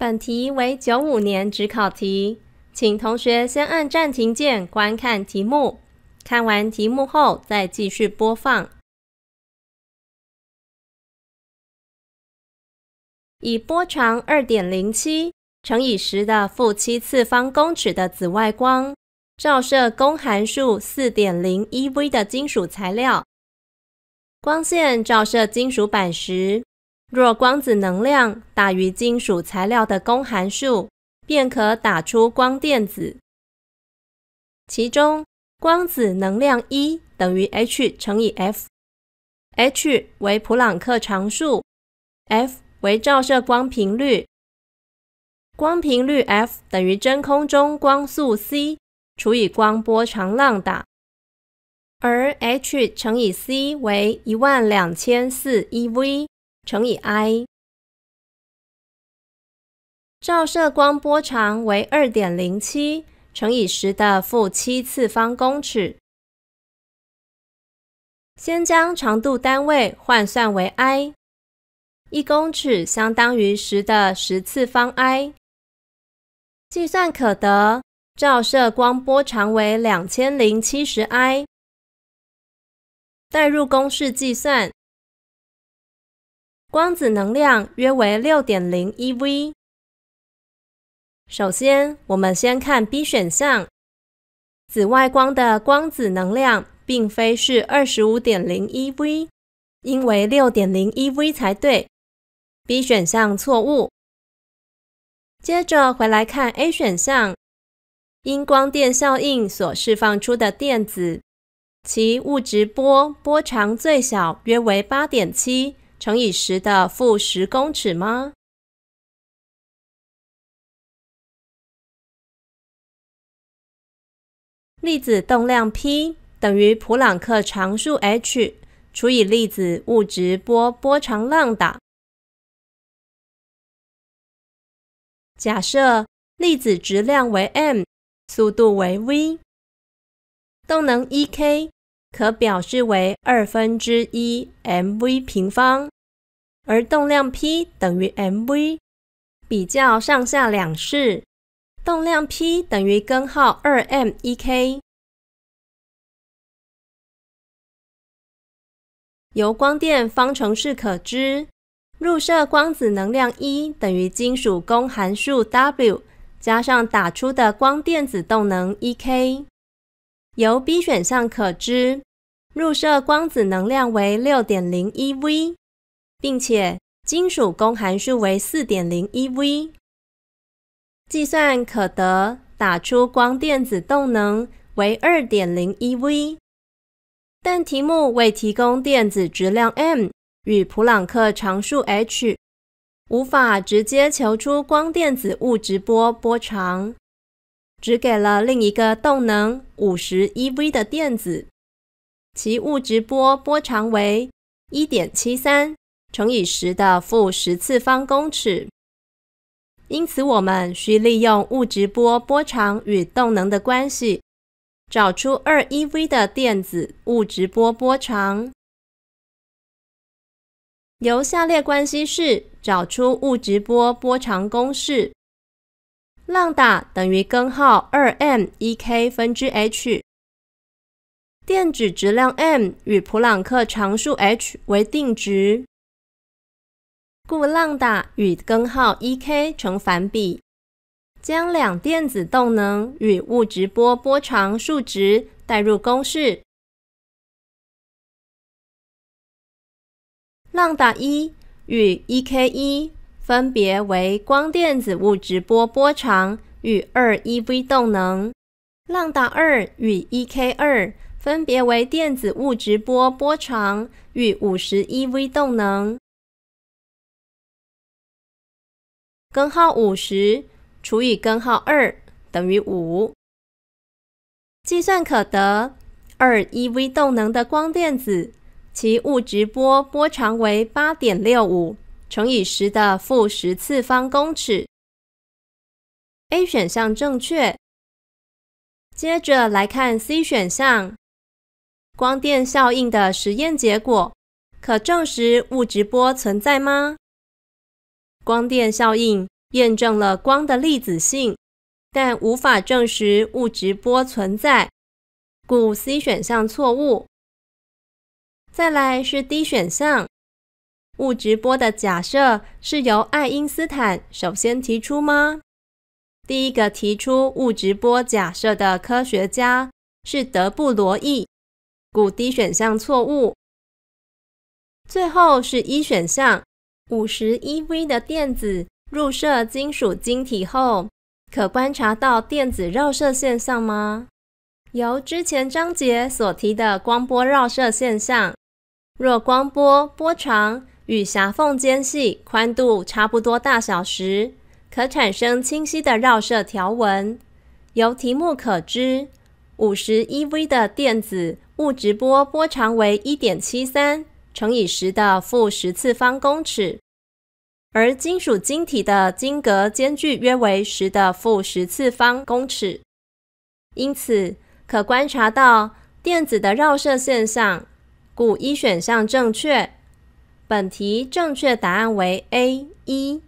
本题为九五年指考题，请同学先按暂停键观看题目，看完题目后再继续播放。以波长二点零七乘以十的负七次方公尺的紫外光照射功函数四点零一 V 的金属材料，光线照射金属板时。若光子能量大于金属材料的功函数，便可打出光电子。其中，光子能量一等于 h 乘以 f，h 为普朗克常数，f 为照射光频率。光频率 f 等于真空中光速 c 除以光波长浪打，而 h 乘以 c 为一万两千四 eV。乘以 i，照射光波长为二点零七乘以十的负七次方公尺。先将长度单位换算为 i，一公尺相当于十的十次方 i。计算可得，照射光波长为两千零七十 i。代入公式计算。光子能量约为六点零 eV。首先，我们先看 B 选项，紫外光的光子能量并非是二十五点零 eV，因为六点零 eV 才对。B 选项错误。接着回来看 A 选项，因光电效应所释放出的电子，其物质波波长最小约为八点七。乘以十的负十公尺吗？粒子动量 p 等于普朗克常数 h 除以粒子物质波波长浪打。假设粒子质量为 m，速度为 v，动能 E k。可表示为二分之一 m v 平方，而动量 p 等于 m v。比较上下两式，动量 p 等于根号二 m 一 k。由光电方程式可知，入射光子能量一等于金属功函数 w 加上打出的光电子动能一 k。由 B 选项可知，入射光子能量为6 0 1 V，并且金属功函数为4 0 1 V。计算可得打出光电子动能为2 0 1 V，但题目未提供电子质量 m 与普朗克常数 h，无法直接求出光电子物质波波长。只给了另一个动能五十 eV 的电子，其物质波波长为一点七三乘以十的负十次方公尺。因此，我们需利用物质波波长与动能的关系，找出二 eV 的电子物质波波长。由下列关系式找出物质波波长公式。浪打等于根号二 m e k 分之 h，电子质量 m 与普朗克常数 h 为定值，故浪打与根号 e k 成反比。将两电子动能与物质波波长数值代入公式，浪打一与 e k 一。分别为光电子物直波波长与二 eV 动能，浪导二与一 k 二分别为电子物直波波长与五十 eV 动能。根号五十除以根号二等于五，计算可得二 eV 动能的光电子，其物直波波长为八点六五。乘以十的负十次方公尺，A 选项正确。接着来看 C 选项，光电效应的实验结果可证实物质波存在吗？光电效应验证了光的粒子性，但无法证实物质波存在，故 C 选项错误。再来是 D 选项。物直播的假设是由爱因斯坦首先提出吗？第一个提出物直播假设的科学家是德布罗意，故 D 选项错误。最后是一选项：五十一 V 的电子入射金属晶体后，可观察到电子绕射现象吗？由之前章节所提的光波绕射现象，若光波波长。与狭缝间隙宽度差不多大小时，可产生清晰的绕射条纹。由题目可知，五十一 V 的电子物质波波长为一点七三乘以十的负十次方公尺，而金属晶体的晶格间距约为十的负十次方公尺，因此可观察到电子的绕射现象，故一选项正确。本题正确答案为 A 一。